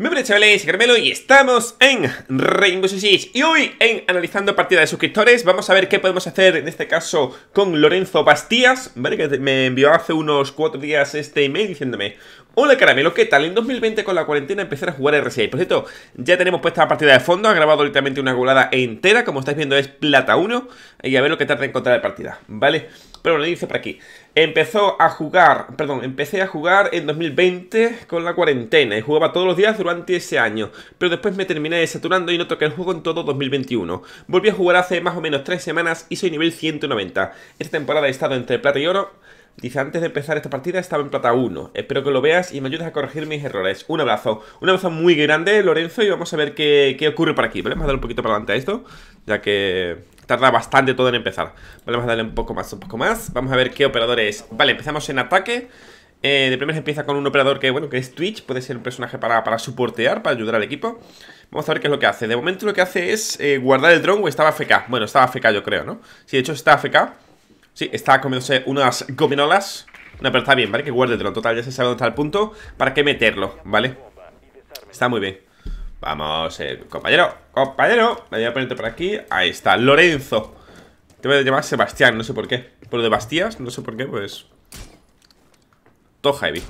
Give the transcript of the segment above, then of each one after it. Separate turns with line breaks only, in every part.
Muy buenas chavales, Carmelo y estamos en Rainbow Six Y hoy en Analizando Partida de Suscriptores Vamos a ver qué podemos hacer en este caso con Lorenzo Bastías ¿Vale? Que me envió hace unos cuatro días este email diciéndome Hola Caramelo, ¿qué tal? En 2020 con la cuarentena empecé a jugar R6 Por cierto, ya tenemos puesta la partida de fondo Ha grabado literalmente una golada entera Como estáis viendo es plata 1 Y a ver lo que tarda en encontrar la partida ¿Vale? Pero bueno, dice por aquí Empezó a jugar, perdón, empecé a jugar en 2020 con la cuarentena y jugaba todos los días durante ese año, pero después me terminé saturando y no toqué el juego en todo 2021. Volví a jugar hace más o menos tres semanas y soy nivel 190. Esta temporada he estado entre plata y oro. Dice, antes de empezar esta partida estaba en plata 1. Espero que lo veas y me ayudes a corregir mis errores. Un abrazo. Un abrazo muy grande, Lorenzo, y vamos a ver qué, ocurre por aquí. ¿vale? Vamos a dar un poquito para adelante a esto, ya que tarda bastante todo en empezar Vale, vamos a darle un poco más, un poco más Vamos a ver qué operadores Vale, empezamos en ataque eh, de primeras empieza con un operador que, bueno, que es Twitch Puede ser un personaje para, para soportear, para ayudar al equipo Vamos a ver qué es lo que hace De momento lo que hace es eh, guardar el drone o estaba FK Bueno, estaba FK yo creo, ¿no? Sí, de hecho está FK Sí, está comiéndose unas gominolas No, pero está bien, ¿vale? Que guarde el drone Total, ya se sabe dónde está el punto Para qué meterlo, ¿vale? Está muy bien Vamos, eh, compañero, compañero Me voy a ponerte por aquí, ahí está, Lorenzo Te voy a llamar Sebastián, no sé por qué Por lo de Bastías, no sé por qué, pues Todo heavy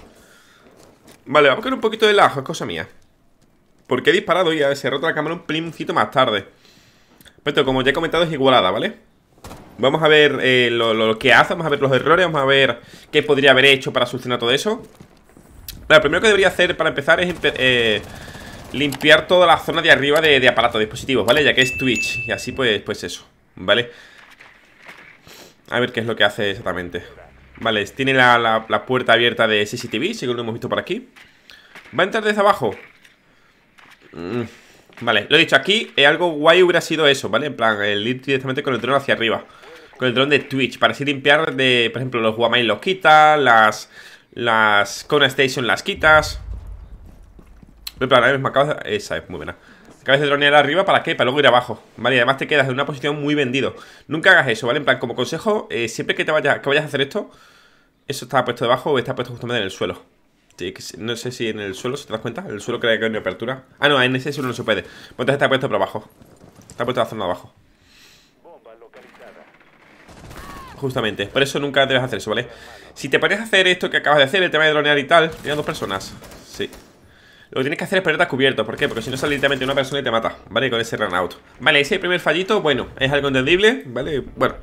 Vale, vamos con un poquito de lajo, es cosa mía Porque he disparado y se ha roto la cámara un plimcito más tarde Pero como ya he comentado es igualada, ¿vale? Vamos a ver eh, lo, que hace, vamos a ver los errores Vamos a ver qué podría haber hecho para solucionar todo eso Lo primero que debería hacer para empezar es... Eh, limpiar toda la zona de arriba de, aparatos, dispositivos, ¿vale? Ya que es Twitch Y así pues, pues eso, ¿vale? A ver qué es lo que hace exactamente Vale, tiene la, puerta abierta de CCTV Según lo hemos visto por aquí Va a entrar desde abajo mm, Vale, lo he dicho, aquí eh, algo guay hubiera sido eso, ¿vale? En plan, el ir directamente con el dron hacia arriba Con el dron de Twitch Para así limpiar de, por ejemplo, los Wamai los quita Las... Las con Station las quitas en plan, ahora me acabas de... Esa es muy buena. Acabas de dronear arriba, ¿para qué? Para luego ir abajo, ¿vale? Y además te quedas en una posición muy vendido. Nunca hagas eso, ¿vale? En plan, como consejo, eh, siempre que te vayas, que vayas a hacer esto, eso está puesto debajo o está puesto justamente en el suelo. No sé si en el suelo, ¿se te das cuenta? el suelo creo que hay una apertura. Ah, no, en ese suelo no se puede. Pues entonces está puesto por abajo. Está puesto la zona abajo. Justamente. Por eso nunca debes hacer eso, ¿vale? Si te pones a hacer esto que acabas de hacer, el tema de dronear y tal, tenía dos personas. Sí. Lo que tienes que hacer es perderte cubierto. ¿Por qué? Porque si no sale literalmente una persona y te mata, ¿vale? Con ese run out. Vale, ese primer fallito, bueno, es algo entendible, ¿vale? Bueno,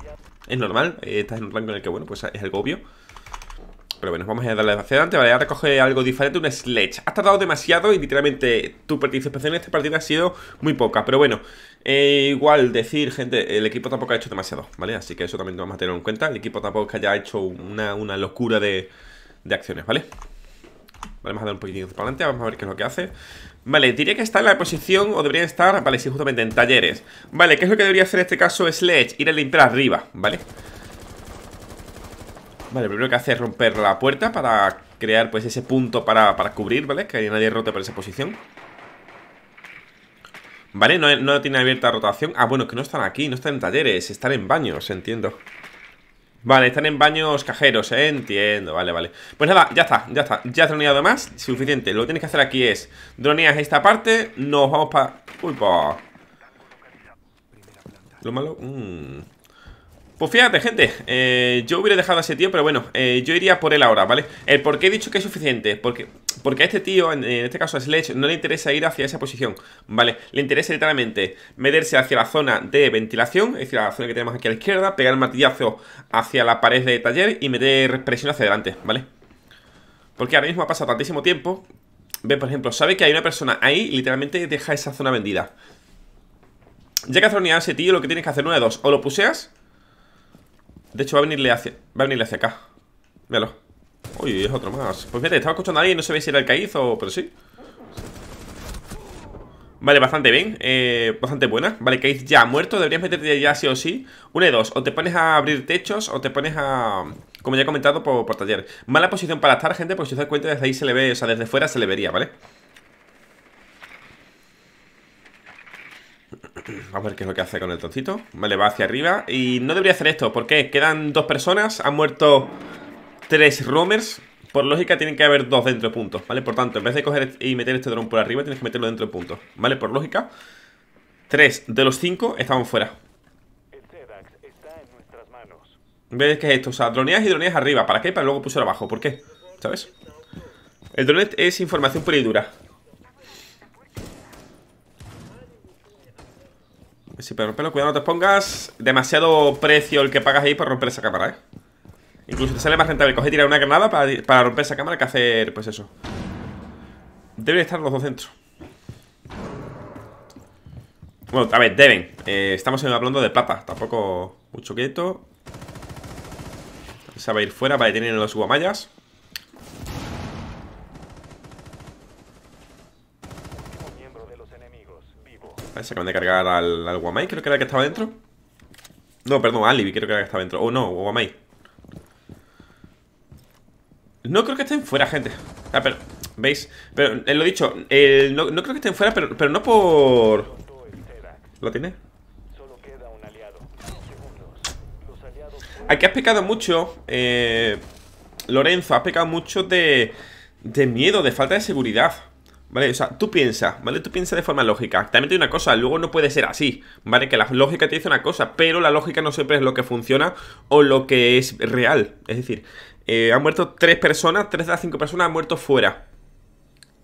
es normal. estás en un rango en el que, bueno, pues es algo obvio. Pero bueno, vamos a darle hacia adelante. Vale, ahora coge algo diferente, un sledge. Has tardado demasiado y literalmente tu participación en este partido ha sido muy poca. Pero bueno, eh, igual decir, gente, el equipo tampoco ha hecho demasiado, ¿vale? Así que eso también lo vamos a tener en cuenta. El equipo tampoco haya hecho una, locura de, de acciones, ¿vale? Vale, vamos a dar un poquitín para adelante, vamos a ver qué es lo que hace Vale, diría que está en la posición, o debería estar, vale, sí, justamente en talleres Vale, ¿qué es lo que debería hacer en este caso Sledge? Ir a limpiar arriba, ¿vale? Vale, primero que hace es romper la puerta para crear pues ese punto para, cubrir, ¿vale? Que nadie rote por esa posición Vale, no, no tiene abierta rotación Ah, bueno, que no están aquí, no están en talleres, están en baños, entiendo Vale, están en baños cajeros, ¿eh? Entiendo, vale, vale Pues nada, ya está, ya está Ya has droneado más, suficiente Lo que tienes que hacer aquí es Droneas esta parte Nos vamos para... Uy, pa... Lo malo... Mmm pues fíjate, gente, eh, yo hubiera dejado a ese tío, pero bueno, eh, yo iría por él ahora, ¿vale? El por qué he dicho que es suficiente, porque, porque a este tío, en, este caso a Sledge, no le interesa ir hacia esa posición, ¿vale? Le interesa literalmente meterse hacia la zona de ventilación, es decir, la zona que tenemos aquí a la izquierda, pegar el martillazo hacia la pared de taller y meter presión hacia adelante, ¿vale? Porque ahora mismo ha pasado tantísimo tiempo, ve, por ejemplo, sabe que hay una persona ahí literalmente deja esa zona vendida. Ya que has a ese tío, lo que tienes que hacer uno de dos, o lo puseas de hecho, va a venirle hacia, a venirle acá. Míralo. Uy, es otro más. Pues fíjate, estaba escuchando a alguien, no ve si era el que hizo, pero sí. Vale, bastante bien, eh, bastante buena Vale, que ya muerto, deberías meterte ya sí o sí Una de dos, o te pones a abrir techos O te pones a, como ya he comentado Por, taller, mala posición para estar, gente Porque si os das cuenta, desde ahí se le ve, o sea, desde fuera se le vería, ¿vale? vale a ver qué es lo que hace con el trocito. Vale, va hacia arriba. Y no debería hacer esto. ¿Por qué? Quedan dos personas. Han muerto tres roamers. Por lógica, tienen que haber dos dentro de puntos, ¿vale? Por tanto, en vez de coger y meter este dron por arriba, tienes que meterlo dentro de puntos, ¿vale? Por lógica, tres de los cinco estaban fuera. ¿Ves qué es esto? O sea, droneas y droneas arriba. ¿Para qué? Para luego pulsar abajo. ¿Por qué? ¿Sabes? El dronet es información pura y dura. Si pero romperlo. cuidado, no te pongas demasiado precio el que pagas ahí para romper esa cámara, ¿eh? Incluso te sale más rentable coger y tirar una granada para, romper esa cámara que hacer, pues eso. Deben estar los dos dentro Bueno, a ver, deben. Eh, estamos hablando de plata. Tampoco mucho quieto. Se va a ir fuera. para tienen los guamayas. Se acaban de cargar al, creo que era el que estaba dentro. No, perdón, Alibi, creo que era el que estaba dentro. O oh, no, o No creo que estén fuera, gente. Ah, pero, ¿veis? Pero, lo eh, lo dicho, no, creo que estén fuera, pero, no por... ¿Lo tiene? Aquí has pecado mucho, eh, Lorenzo, has pecado mucho de, de miedo, de falta de seguridad. ¿Vale? O sea, tú piensas, ¿vale? Tú piensas de forma lógica. También hay una cosa, luego no puede ser así, ¿vale? Que la lógica te dice una cosa, pero la lógica no siempre es lo que funciona o lo que es real. Es decir, eh, han muerto tres personas, tres de las cinco personas han muerto fuera.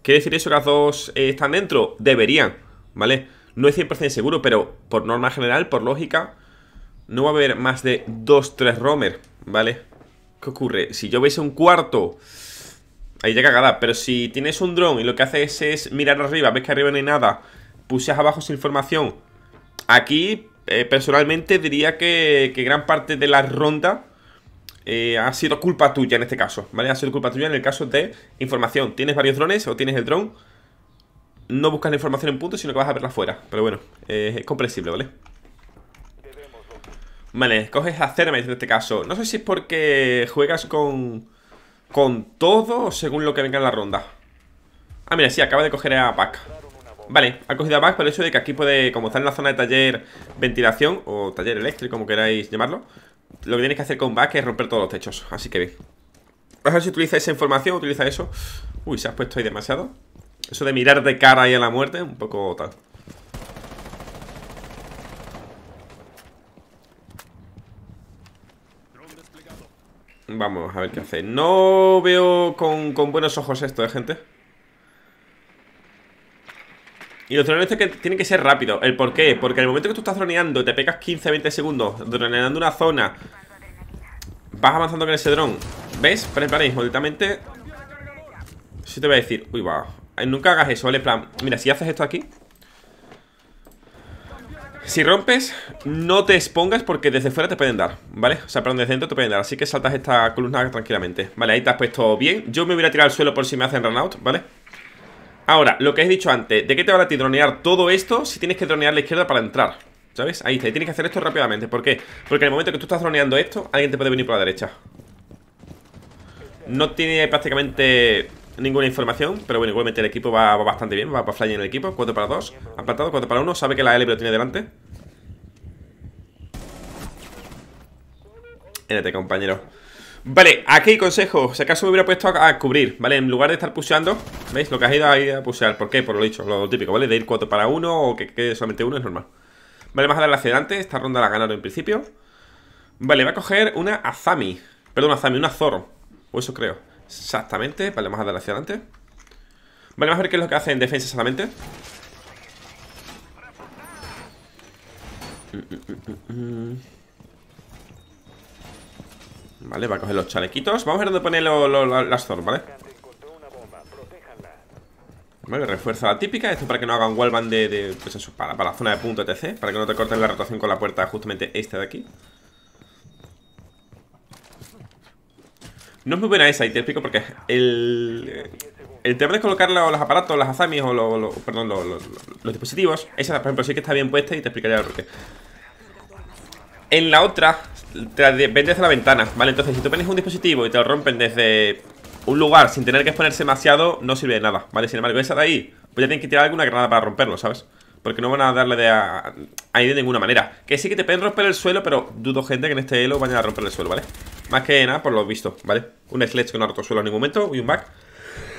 ¿Quiere decir eso las dos eh, están dentro? Deberían, ¿vale? No es 100% seguro, pero por norma general, por lógica, no va a haber más de dos, tres romer ¿vale? ¿Qué ocurre? Si yo veis un cuarto ahí ya cagada. Pero si tienes un dron y lo que haces es mirar arriba, ves que arriba no hay nada, puseas abajo sin información. Aquí, eh, personalmente, diría que, gran parte de la ronda eh, ha sido culpa tuya en este caso, ¿vale? Ha sido culpa tuya en el caso de información. Tienes varios drones o tienes el dron, no buscas la información en punto, sino que vas a verla fuera. Pero bueno, eh, es comprensible, ¿vale? Vale, coges a en este caso. No sé si es porque juegas con con todo según lo que venga en la ronda. Ah, mira, sí, acaba de coger a Pac. Vale, ha cogido a Pac por el hecho de que aquí puede, como está en la zona de taller ventilación o taller eléctrico, como queráis llamarlo, lo que tienes que hacer con Pac es romper todos los techos. Así que bien. A ver si utiliza esa información, utiliza eso. Uy, se ha puesto ahí demasiado. Eso de mirar de cara ahí a la muerte, un poco tal. Vamos a ver qué hace. No veo con, buenos ojos esto, ¿eh, gente? Y los drones que tienen que ser rápidos. ¿El por qué? Porque en el momento que tú estás droneando te pegas 15, 20 segundos droneando una zona, vas avanzando con ese dron. ¿Ves? Preparéis directamente. Si te voy a decir, uy, va. Eh, nunca hagas eso, ¿vale? plan, mira, si haces esto aquí, si rompes, no te expongas porque desde fuera te pueden dar, ¿vale? O sea, pero desde dentro te pueden dar, así que saltas esta columna tranquilamente Vale, ahí te has puesto bien Yo me voy a tirar al suelo por si me hacen run out, ¿vale? Ahora, lo que he dicho antes ¿De qué te va a ti dronear todo esto si tienes que dronear la izquierda para entrar? ¿Sabes? Ahí está, y tienes que hacer esto rápidamente ¿Por qué? Porque en el momento que tú estás droneando esto Alguien te puede venir por la derecha No tiene prácticamente ninguna información, pero bueno, igualmente el equipo va, bastante bien, va para fly en el equipo, 4 para 2, apartado 4 para 1, sabe que la L lo tiene delante. Énete, compañero. Vale, aquí consejo, si acaso me hubiera puesto a, cubrir, ¿vale? En lugar de estar puseando, ¿veis? Lo que has ido ahí a pusear, ¿por qué? Por lo dicho, lo típico, ¿vale? De ir 4 para 1 o que quede solamente uno es normal. Vale, vamos a darle hacia adelante, esta ronda la ganaron en principio. Vale, va a coger una Azami, perdón, Azami, una Zoro, o eso creo. Exactamente, vale, vamos a darle hacia adelante Vale, vamos a ver qué es lo que hace en defensa exactamente mm, mm, mm, Vale, va a coger los chalequitos Vamos a ver dónde pone las ¿vale? Vale, refuerza la típica Esto para que no hagan wallband de, Pues eso, para, para la zona de punto, etc Para que no te corten la rotación con la puerta justamente esta de aquí No es muy buena esa, y te explico por qué. El, tema de colocar los, aparatos, las azamis o los, perdón, los, dispositivos, esa, por ejemplo, sí que está bien puesta y te explicaré por qué. En la otra, te la ven desde la ventana, ¿vale? Entonces, si tú pones un dispositivo y te lo rompen desde un lugar sin tener que exponerse demasiado, no sirve de nada, ¿vale? Sin embargo, esa de ahí, pues ya tienen que tirar alguna granada para romperlo, ¿sabes? Porque no van a darle de ahí de ninguna manera. Que sí que te pueden romper el suelo, pero dudo gente que en este elo vayan a romper el suelo, ¿vale? Más que nada por lo visto, ¿vale? Un sledge que no ha roto suelo en ningún momento y un back.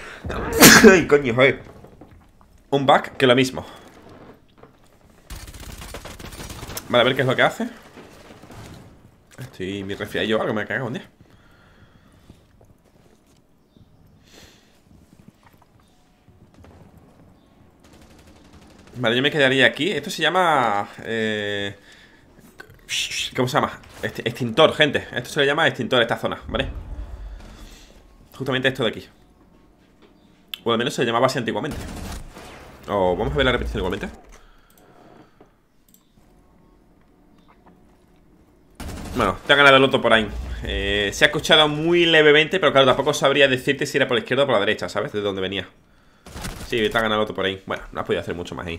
Ay, coño, joder. Un back que lo mismo. Vale, a ver qué es lo que hace. Estoy mi a yo, algo me cagado un día. Vale, yo me quedaría aquí. Esto se llama... Eh... ¿Cómo se llama? Este, extintor, gente Esto se le llama extintor, esta zona, ¿vale? Justamente esto de aquí O al menos se llamaba así antiguamente O vamos a ver la repetición igualmente Bueno, te ha ganado el otro por ahí eh, Se ha escuchado muy levemente Pero claro, tampoco sabría decirte si era por la izquierda o por la derecha ¿Sabes? De dónde venía Sí, te ha ganado el otro por ahí Bueno, no has podido hacer mucho más ahí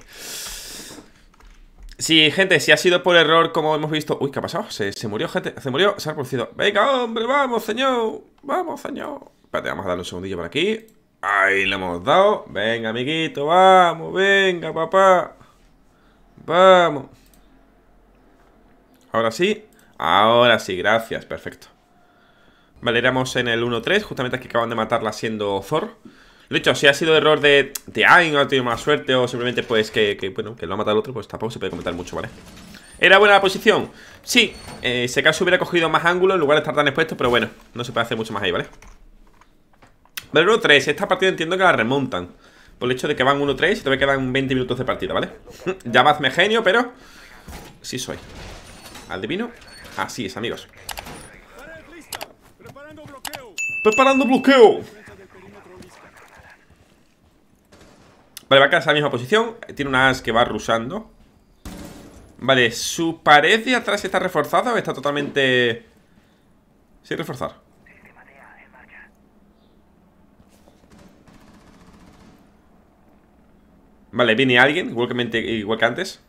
Sí, gente, si ha sido por error, como hemos visto... Uy, ¿qué ha pasado? Se, se murió, gente, se murió, se ha reproducido. Venga, hombre, vamos, señor. Vamos, señor. Espérate, vamos a darle un segundillo por aquí. Ahí lo hemos dado. Venga, amiguito, vamos, venga, papá. Vamos. Ahora sí. Ahora sí, gracias, perfecto. Vale, éramos en el 1-3, justamente aquí acaban de matarla siendo Thor. Lo dicho, si ha sido error de, de Ain, o ha tenido más suerte o simplemente pues que, bueno, que lo ha matado el otro, pues tampoco se puede comentar mucho, ¿vale? ¿Era buena la posición? Sí, se eh, si acaso hubiera cogido más ángulo en lugar de estar tan expuesto, pero bueno, no se puede hacer mucho más ahí, ¿vale? Vale, 1-3, esta partida entiendo que la remontan Por el hecho de que van 1-3 y todavía quedan 20 minutos de partida, ¿vale? Llamadme genio, pero sí soy al divino así es, amigos Preparando bloqueo Preparando bloqueo Vale, va a quedar la misma posición Tiene una as que va rusando Vale, ¿su pared de atrás está reforzada está totalmente... Sin reforzar? Vale, viene alguien, igual que, antes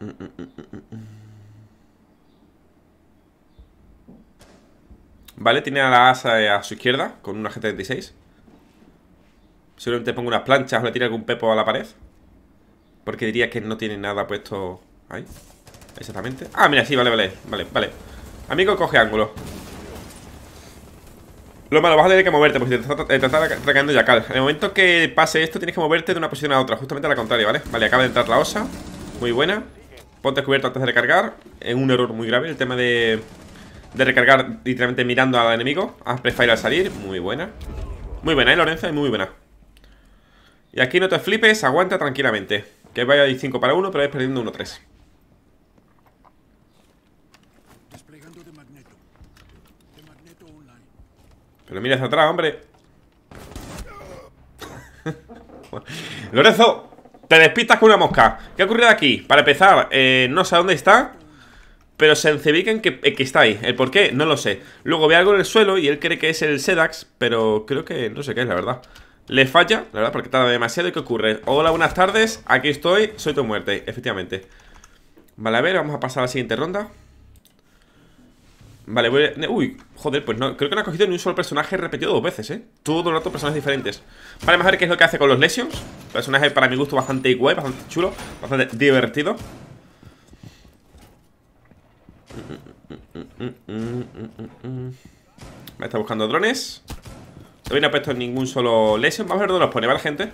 Mm, ¿Vale? Tiene a la asa eh, a su izquierda Con una G36 Seguramente pongo unas planchas o le tira algún pepo a la pared Porque diría que no tiene nada puesto Ahí Exactamente Ah, mira, sí, vale, vale, vale, vale Amigo coge ángulo lo malo, vas a tener que moverte, porque te está atacando Yakal. En el momento que pase esto, tienes que moverte de una posición a otra, justamente a la contraria, ¿vale? Vale, acaba de entrar la osa. Muy buena. Ponte cubierto antes de recargar. Es un error muy grave el tema de de recargar literalmente mirando al enemigo. A prefire al salir, muy buena. Muy buena, ¿eh, Lorenzo, Muy buena. Y aquí no te flipes, aguanta tranquilamente. Que vaya de 5 para 1, pero vais perdiendo 1-3. Pero mira hacia atrás, hombre. Lorenzo, te despistas con una mosca. ¿Qué ha ocurrido aquí? Para empezar, eh, no sé dónde está. Pero se encebiquen eh, que, está ahí. ¿El por qué? No lo sé. Luego ve algo en el suelo y él cree que es el Sedax, pero creo que no sé qué es, la verdad. Le falla, la verdad, porque tarda demasiado. ¿Y qué ocurre? Hola, buenas tardes. Aquí estoy. Soy tu muerte, efectivamente. Vale, a ver, vamos a pasar a la siguiente ronda. Vale, voy a... Uy, joder, pues no Creo que no ha cogido ni un solo personaje repetido dos veces, ¿eh? Todo el rato personajes diferentes Vale, vamos a ver qué es lo que hace con los Lesions Personaje para mi gusto bastante guay, bastante chulo Bastante divertido me está buscando drones. Todavía no ha puesto ningún solo lesión Vamos a ver dónde los pone, ¿vale, gente?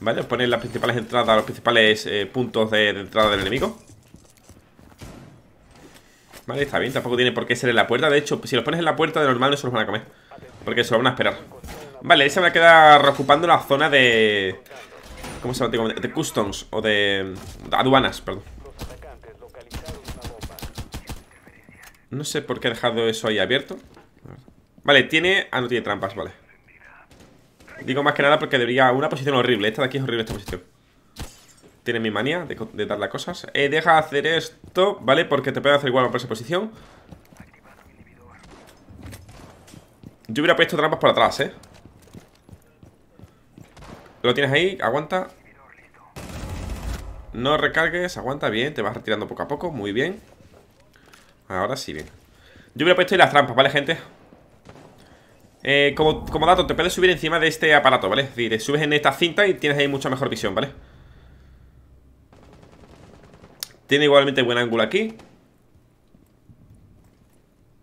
Vale, os ponen las principales entradas, los principales eh, puntos de, entrada del enemigo. Vale, está bien, tampoco tiene por qué ser en la puerta De hecho, si los pones en la puerta, de normal no se los van a comer Porque se lo van a esperar Vale, se va a quedar ocupando la zona de... ¿Cómo se llama? De customs o de aduanas, perdón No sé por qué he dejado eso ahí abierto Vale, tiene... Ah, no tiene trampas, vale Digo más que nada porque debería... Una posición horrible, esta de aquí es horrible esta posición Tiene mi manía de, darle cosas eh, Deja hacer esto, ¿vale? Porque te puede hacer igual por esa posición Yo hubiera puesto trampas por atrás, ¿eh? Lo tienes ahí, aguanta No recargues, aguanta bien Te vas retirando poco a poco, muy bien Ahora sí, bien Yo hubiera puesto ahí las trampas, ¿vale, gente? Eh, como, dato, te puedes subir encima de este aparato, ¿vale? Es decir, subes en esta cinta y tienes ahí mucha mejor visión, ¿vale? Tiene igualmente buen ángulo aquí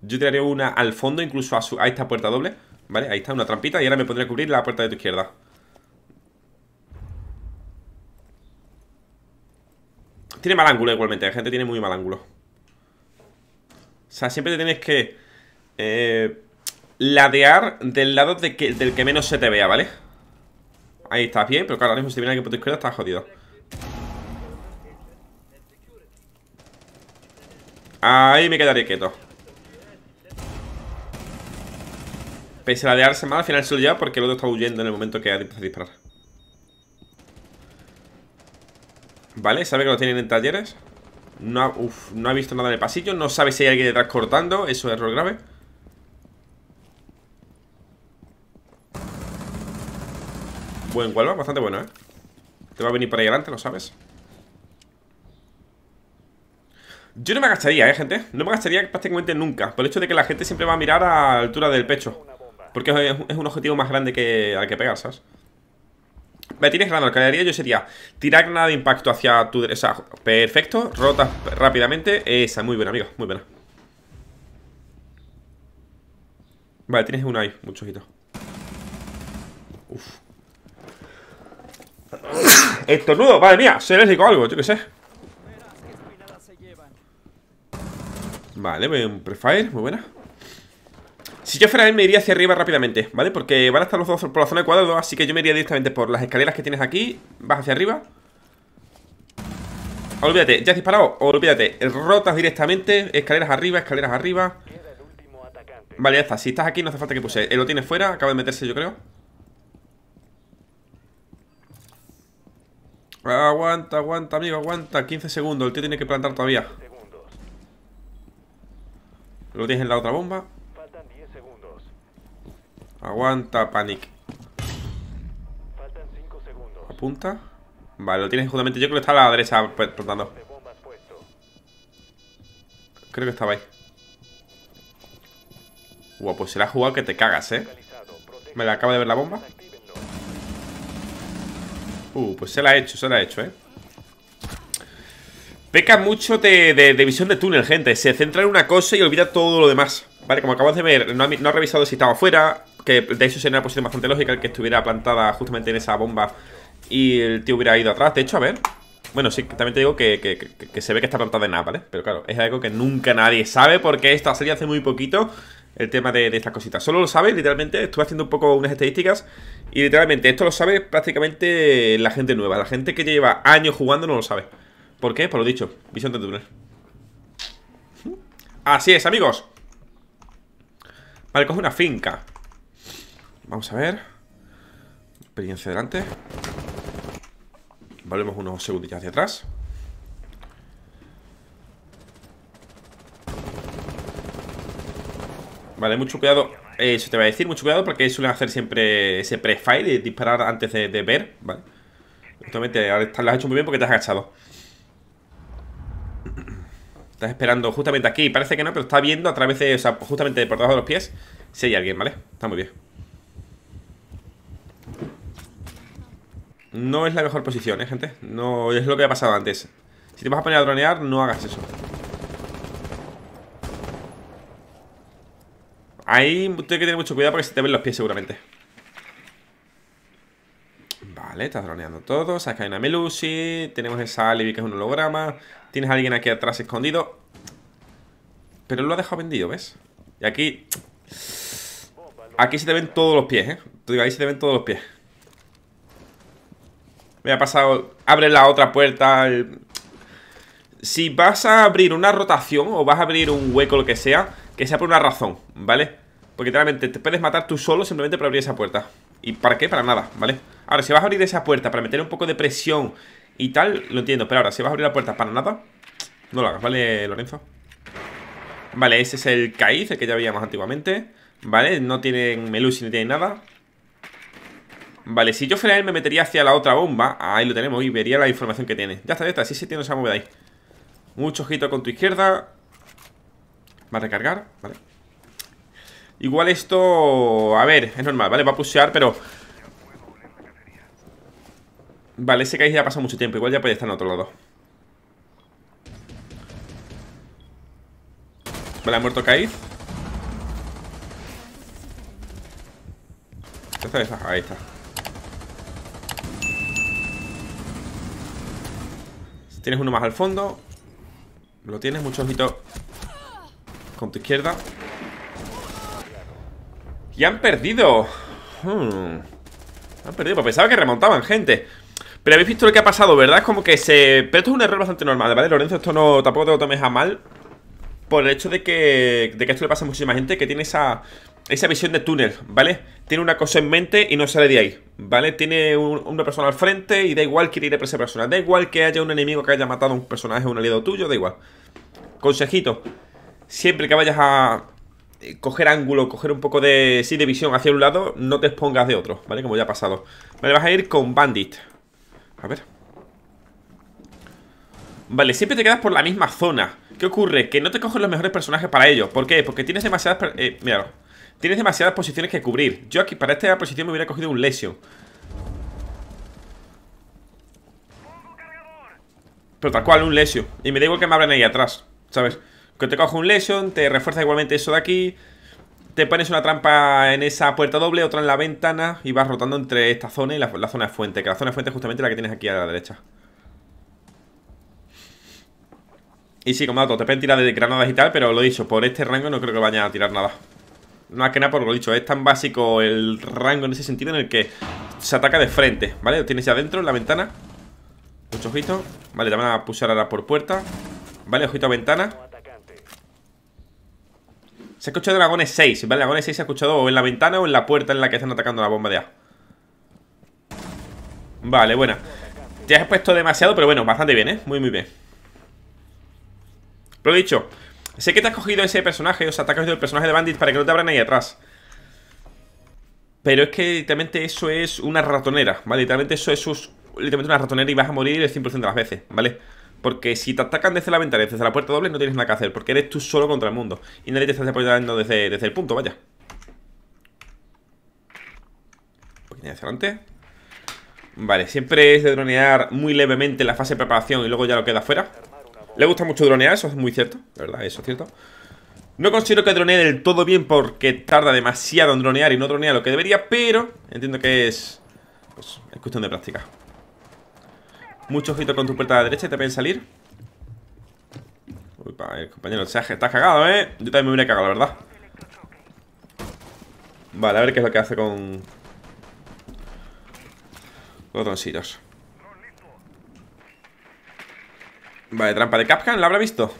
Yo tiraría una al fondo, incluso a, esta puerta doble ¿Vale? Ahí está, una trampita Y ahora me pondría a cubrir la puerta de tu izquierda Tiene mal ángulo igualmente, la gente tiene muy mal ángulo o sea, siempre te tienes que eh, ladear del lado de que, del que menos se te vea, ¿vale? Ahí estás bien, pero claro, ahora mismo si viene alguien por tu izquierda estás jodido. Ahí me quedaría quieto. Pese a ladearse más, al final se lo porque el otro está huyendo en el momento que ha disparar. Vale, sabe que lo tienen en talleres. No ha, visto nada en el pasillo No sabe si hay alguien detrás cortando Eso es error grave Buen Walva, bastante bueno, ¿eh? Te va a venir por ahí adelante, lo sabes Yo no me gastaría, ¿eh, gente? No me gastaría prácticamente nunca Por el hecho de que la gente siempre va a mirar a altura del pecho Porque es un objetivo más grande que al que pegar, ¿sabes? Vale, tienes gran Lo yo sería tirar granada de impacto hacia tu derecha. perfecto. Rotas rápidamente. Esa, muy buena, amigo. Muy buena. Vale, tienes una ahí. Mucho ojito. Uf. Estornudo, madre mía. Se les digo algo, yo qué sé. Vale, un prefire. Muy buena. Si yo fuera él, me iría hacia arriba rápidamente, ¿vale? Porque van a estar los dos por la zona de cuadrado, así que yo me iría directamente por las escaleras que tienes aquí. Vas hacia arriba. Olvídate, ya has disparado, olvídate. Rotas directamente, escaleras arriba, escaleras arriba. Vale, ya está. Si estás aquí, no hace falta que puse. Él lo tiene fuera, acaba de meterse, yo creo. Aguanta, aguanta, amigo, aguanta 15 segundos, el tío tiene que plantar todavía Lo tienes en la otra bomba Aguanta, Panic. Apunta. Vale, lo tienes justamente. Yo creo que está a la derecha Perdón, este Creo que estaba ahí. Guau, pues se la ha jugado que te cagas, ¿eh? Me la acaba de ver la bomba. Uh, pues se la ha hecho, se la ha hecho, ¿eh? Peca mucho de, de, visión de túnel, gente Se centra en una cosa y olvida todo lo demás Vale, como acabas de ver, no ha, no ha revisado si estaba afuera que de hecho sería una posición bastante lógica el que estuviera plantada justamente en esa bomba y el tío hubiera ido atrás. De hecho, a ver. Bueno, sí, también te digo que, se ve que está plantada en nada, ¿vale? Pero claro, es algo que nunca nadie sabe porque esta serie hace muy poquito el tema de, de, estas cositas. Solo lo sabe, literalmente, estuve haciendo un poco unas estadísticas y literalmente esto lo sabe prácticamente la gente nueva. La gente que lleva años jugando no lo sabe. ¿Por qué? Por lo dicho, visión de túnel. Así es, amigos. Vale, coge una finca. Vamos a ver. Experiencia delante. Volvemos unos segunditos hacia atrás. Vale, mucho cuidado. Eso te voy a decir, mucho cuidado porque suelen hacer siempre ese pre y Y disparar antes de, ver. Justamente ahora lo has hecho muy bien porque te has agachado. Estás esperando justamente aquí. Parece que no, pero está viendo a través de. O sea, justamente por debajo de los pies. Si hay alguien, ¿vale? Está muy bien. No es la mejor posición, ¿eh, gente? No es lo que ha pasado antes. Si te vas a poner a dronear, no hagas eso. Ahí Tienes que tener mucho cuidado porque se te ven los pies seguramente. Vale, estás droneando todo. que hay una Melusi. Tenemos esa Alibi que es un holograma. Tienes a alguien aquí atrás escondido. Pero lo ha dejado vendido, ¿ves? Y aquí... Aquí se te ven todos los pies, ¿eh? Te digo, ahí se te ven todos los pies. Me ha pasado, abre la otra puerta. Si vas a abrir una rotación o vas a abrir un hueco, lo que sea, que sea por una razón, ¿vale? Porque claramente te puedes matar tú solo simplemente para abrir esa puerta. ¿Y para qué? Para nada, ¿vale? Ahora, si vas a abrir esa puerta para meter un poco de presión y tal, lo entiendo. Pero ahora, si vas a abrir la puerta para nada, no lo hagas, ¿vale, Lorenzo? Vale, ese es el caíz, el que ya veíamos antiguamente. ¿Vale? No tienen melusina no tienen nada. Vale, si yo fuera él me metería hacia la otra bomba Ahí lo tenemos y vería la información que tiene Ya está, ya está, sí, sí tiene esa de ahí Mucho ojito con tu izquierda Va a recargar, vale Igual esto... A ver, es normal, ¿vale? Va a pushear, pero... Vale, ese que ya ha pasado mucho tiempo Igual ya puede estar en otro lado Vale, ha muerto Kaiz Ahí está Tienes uno más al fondo. Lo tienes, mucho ojito con tu izquierda. Y han perdido. Hmm. Han perdido, pues pensaba que remontaban, gente. Pero habéis visto lo que ha pasado, ¿verdad? Es como que se... Pero esto es un error bastante normal, ¿vale, Lorenzo? Esto no... Tampoco te lo tomes a mal por el hecho de que, de que esto le pasa a muchísima gente que tiene esa, esa visión de túnel, ¿vale? Tiene una cosa en mente y no sale de ahí, ¿vale? Tiene una persona al frente y da igual quiere ir por esa persona. Da igual que haya un enemigo que haya matado a un personaje o un aliado tuyo, da igual. Consejito, siempre que vayas a eh, coger ángulo, coger un poco de, de visión hacia un lado, no te expongas de otro, ¿vale? Como ya ha pasado. Vale, vas a ir con Bandit. A ver. Vale, siempre te quedas por la misma zona. ¿Qué ocurre? Que no te cogen los mejores personajes para ello. ¿Por qué? Porque tienes demasiadas... Eh, míralo. Tienes demasiadas posiciones que cubrir. Yo aquí para esta posición me hubiera cogido un Lesion. Pero tal cual, un Lesion. Y me da igual que me abran ahí atrás, ¿sabes? Que te cojo un Lesion, te refuerza igualmente eso de aquí. Te pones una trampa en esa puerta doble, otra en la ventana. Y vas rotando entre esta zona y la, zona de fuente. Que la zona de fuente es justamente la que tienes aquí a la derecha. Y sí, como dato, te pueden tirar de granadas y tal, pero lo he dicho, por este rango no creo que vayan a tirar nada. Más que nada por lo dicho, es tan básico el rango en ese sentido en el que se ataca de frente, ¿vale? Lo tienes ya adentro en la ventana. Mucho ojito. Vale, te van a pulsar ahora por puerta. Vale, ojito a ventana. Se ha escuchado dragones 6, ¿vale? Dragones 6 se ha escuchado o en la ventana o en la puerta en la que están atacando la bomba de A. Vale, buena. Te has puesto demasiado, pero bueno, bastante bien, ¿eh? Muy, muy bien. Lo dicho, Sé que te has cogido ese personaje, o sea, te has cogido el personaje de Bandit para que no te abran ahí atrás. Pero es que literalmente eso es una ratonera, ¿vale? Literalmente eso, es literalmente una ratonera y vas a morir el 100% de las veces, ¿vale? Porque si te atacan desde la ventana, desde la puerta doble, no tienes nada que hacer, porque eres tú solo contra el mundo. Y nadie te está apoyando desde, el punto, vaya. Un hacia adelante. Vale, siempre es de dronear muy levemente la fase de preparación y luego ya lo queda afuera. Le gusta mucho dronear, eso es muy cierto, la verdad, eso es cierto. No considero que dronee del todo bien porque tarda demasiado en dronear y no dronea lo que debería, pero entiendo que es, pues, es cuestión de práctica. Mucho ojito con tu puerta a la derecha y te pueden salir. Uy, pa, el compañero, se está cagado, ¿eh? Yo también me hubiera cagado, la verdad. Vale, a ver qué es lo que hace con... Botoncitos. Vale, trampa de Capcan, ¿la habrá visto?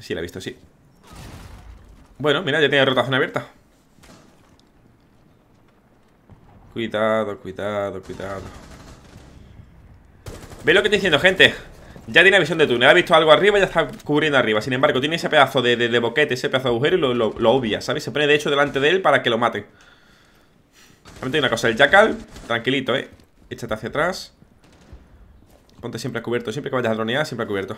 Sí, la he visto, sí Bueno, mira, ya tiene rotación abierta Cuidado, cuidado, cuidado Ve lo que estoy diciendo, gente Ya tiene visión de túnel, ha visto algo arriba y ya está cubriendo arriba Sin embargo, tiene ese pedazo de, boquete, ese pedazo de agujero y lo, obvia, ¿sabes? Se pone de hecho delante de él para que lo mate Realmente una cosa, el Jackal Tranquilito, ¿eh? Échate hacia atrás Ponte siempre a cubierto. Siempre que vayas a dronear, siempre a cubierto.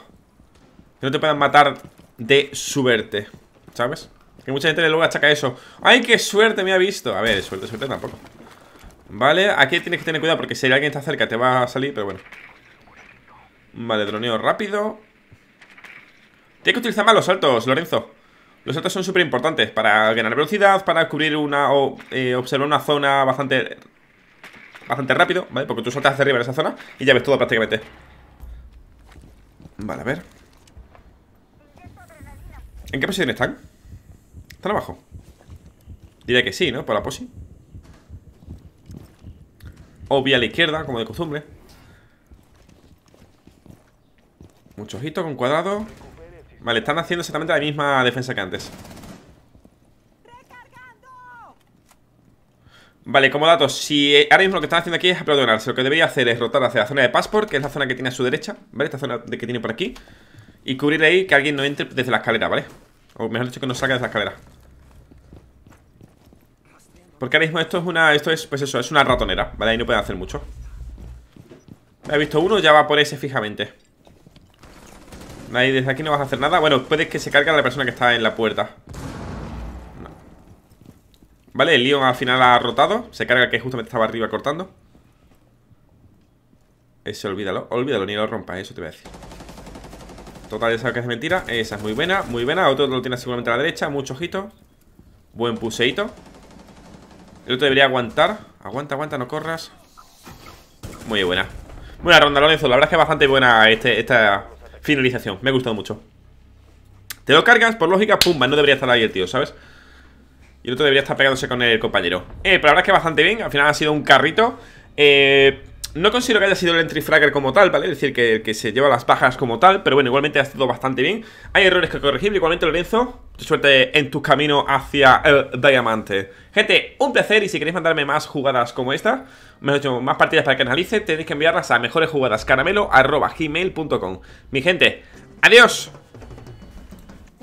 Que no te puedan matar de suerte ¿Sabes? Que mucha gente le luego achaca eso. ¡Ay, qué suerte me ha visto! A ver, suerte, suerte tampoco. Vale, aquí tienes que tener cuidado porque si alguien está cerca te va a salir, pero bueno. Vale, droneo rápido. Tienes que utilizar más los saltos, Lorenzo. Los saltos son súper importantes para ganar velocidad, para cubrir una o eh, observar una zona bastante bastante rápido, ¿vale? Porque tú saltas hacia arriba en esa zona y ya ves todo prácticamente. Vale, a ver. ¿En qué posición están? ¿Están abajo? Diría que sí, ¿no? Por la posi. O vía a la izquierda, como de costumbre. Mucho ojito con cuadrado. Vale, están haciendo exactamente la misma defensa que antes. Vale, como datos, si eh, ahora mismo lo que están haciendo aquí es aplaudonarse, lo que debería hacer es rotar hacia la zona de passport, que es la zona que tiene a su derecha, ¿vale? Esta zona de que tiene por aquí. Y cubrir ahí que alguien no entre desde la escalera, ¿vale? O mejor dicho, que no salga desde la escalera. Porque ahora mismo esto es una. Esto es, pues eso, es una ratonera, ¿vale? Ahí no puede hacer mucho. He visto uno, ya va por ese fijamente. Ahí desde aquí no vas a hacer nada. Bueno, puede que se cargue a la persona que está en la puerta. ¿Vale? El lío al final ha rotado Se carga que justamente estaba arriba cortando Ese olvídalo, olvídalo, ni lo rompas, eso te voy a decir Total, esa que es mentira Esa es muy buena, muy buena Otro lo tiene seguramente a la derecha, mucho ojito Buen puseito El otro debería aguantar Aguanta, aguanta, no corras Muy buena Buena ronda, Lorenzo, la verdad es que es bastante buena este, esta finalización Me ha gustado mucho Te lo cargas, por lógica, pumba, no debería estar ahí el tío, ¿sabes? Y el otro debería estar pegándose con el compañero eh, Pero la verdad es que bastante bien, al final ha sido un carrito eh, no considero que haya sido el entry fragger como tal, ¿vale? Es decir, que, que se lleva las pajas como tal, pero bueno, igualmente ha sido bastante bien. Hay errores que corregir, igualmente Lorenzo, suerte en tu camino hacia el diamante. Gente, un placer y si queréis mandarme más jugadas como esta, me hecho más partidas para que analice, tenéis que enviarlas a mejoresjugadascaramelo.com. Mi gente, adiós.